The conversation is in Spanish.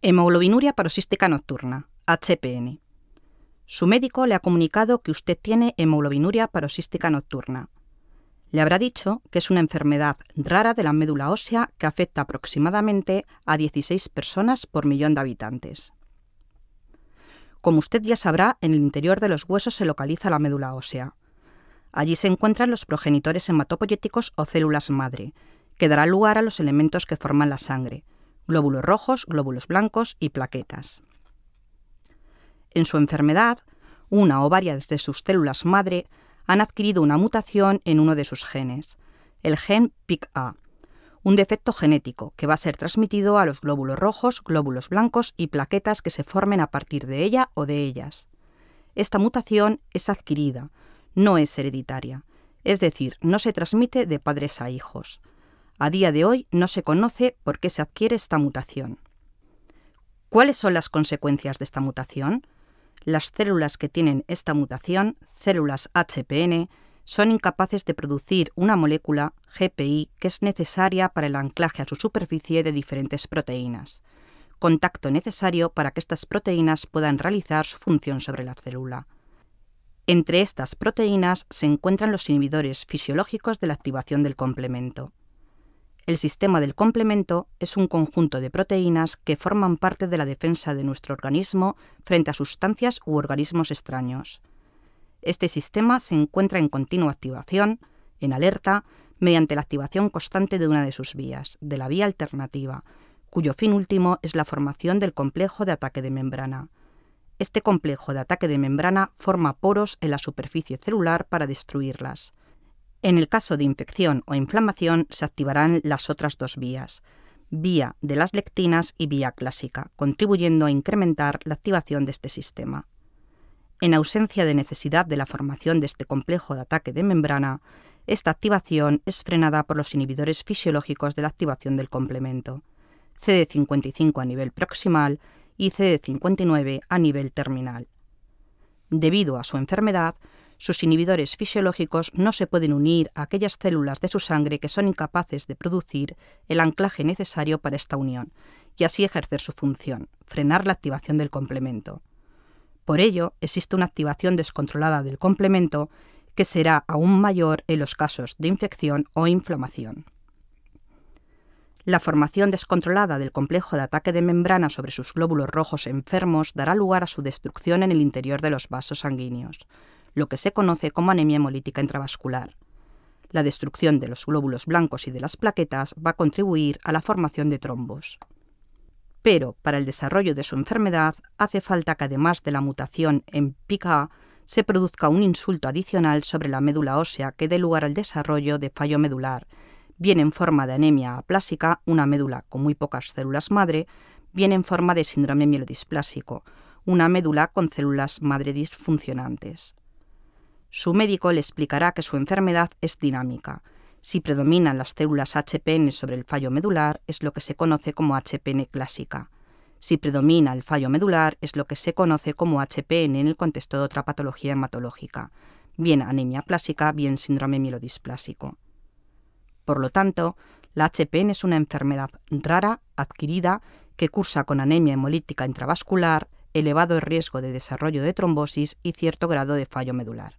Hemoglobinuria paroxística nocturna, HPN. Su médico le ha comunicado que usted tiene hemoglobinuria paroxística nocturna. Le habrá dicho que es una enfermedad rara de la médula ósea que afecta aproximadamente a 16 personas por millón de habitantes. Como usted ya sabrá, en el interior de los huesos se localiza la médula ósea. Allí se encuentran los progenitores hematopoyéticos o células madre, que dará lugar a los elementos que forman la sangre, glóbulos rojos, glóbulos blancos y plaquetas. En su enfermedad, una o varias de sus células madre han adquirido una mutación en uno de sus genes, el gen PIK-A, un defecto genético que va a ser transmitido a los glóbulos rojos, glóbulos blancos y plaquetas que se formen a partir de ella o de ellas. Esta mutación es adquirida, no es hereditaria, es decir, no se transmite de padres a hijos. A día de hoy no se conoce por qué se adquiere esta mutación. ¿Cuáles son las consecuencias de esta mutación? Las células que tienen esta mutación, células HPN, son incapaces de producir una molécula, GPI, que es necesaria para el anclaje a su superficie de diferentes proteínas, contacto necesario para que estas proteínas puedan realizar su función sobre la célula. Entre estas proteínas se encuentran los inhibidores fisiológicos de la activación del complemento. El sistema del complemento es un conjunto de proteínas que forman parte de la defensa de nuestro organismo frente a sustancias u organismos extraños. Este sistema se encuentra en continua activación, en alerta, mediante la activación constante de una de sus vías, de la vía alternativa, cuyo fin último es la formación del complejo de ataque de membrana. Este complejo de ataque de membrana forma poros en la superficie celular para destruirlas. En el caso de infección o inflamación se activarán las otras dos vías, vía de las lectinas y vía clásica, contribuyendo a incrementar la activación de este sistema. En ausencia de necesidad de la formación de este complejo de ataque de membrana, esta activación es frenada por los inhibidores fisiológicos de la activación del complemento, CD55 a nivel proximal y CD59 a nivel terminal. Debido a su enfermedad, sus inhibidores fisiológicos no se pueden unir a aquellas células de su sangre que son incapaces de producir el anclaje necesario para esta unión, y así ejercer su función, frenar la activación del complemento. Por ello, existe una activación descontrolada del complemento que será aún mayor en los casos de infección o inflamación. La formación descontrolada del complejo de ataque de membrana sobre sus glóbulos rojos enfermos dará lugar a su destrucción en el interior de los vasos sanguíneos, lo que se conoce como anemia hemolítica intravascular. La destrucción de los glóbulos blancos y de las plaquetas va a contribuir a la formación de trombos. Pero para el desarrollo de su enfermedad hace falta que además de la mutación en PICA se produzca un insulto adicional sobre la médula ósea que dé lugar al desarrollo de fallo medular, bien en forma de anemia aplásica, una médula con muy pocas células madre, bien en forma de síndrome mielodisplásico, una médula con células madre disfuncionantes. Su médico le explicará que su enfermedad es dinámica. Si predominan las células HPN sobre el fallo medular, es lo que se conoce como HPN clásica. Si predomina el fallo medular, es lo que se conoce como HPN en el contexto de otra patología hematológica, bien anemia clásica, bien síndrome mielodisplásico. Por lo tanto, la HPN es una enfermedad rara, adquirida, que cursa con anemia hemolítica intravascular, elevado riesgo de desarrollo de trombosis y cierto grado de fallo medular.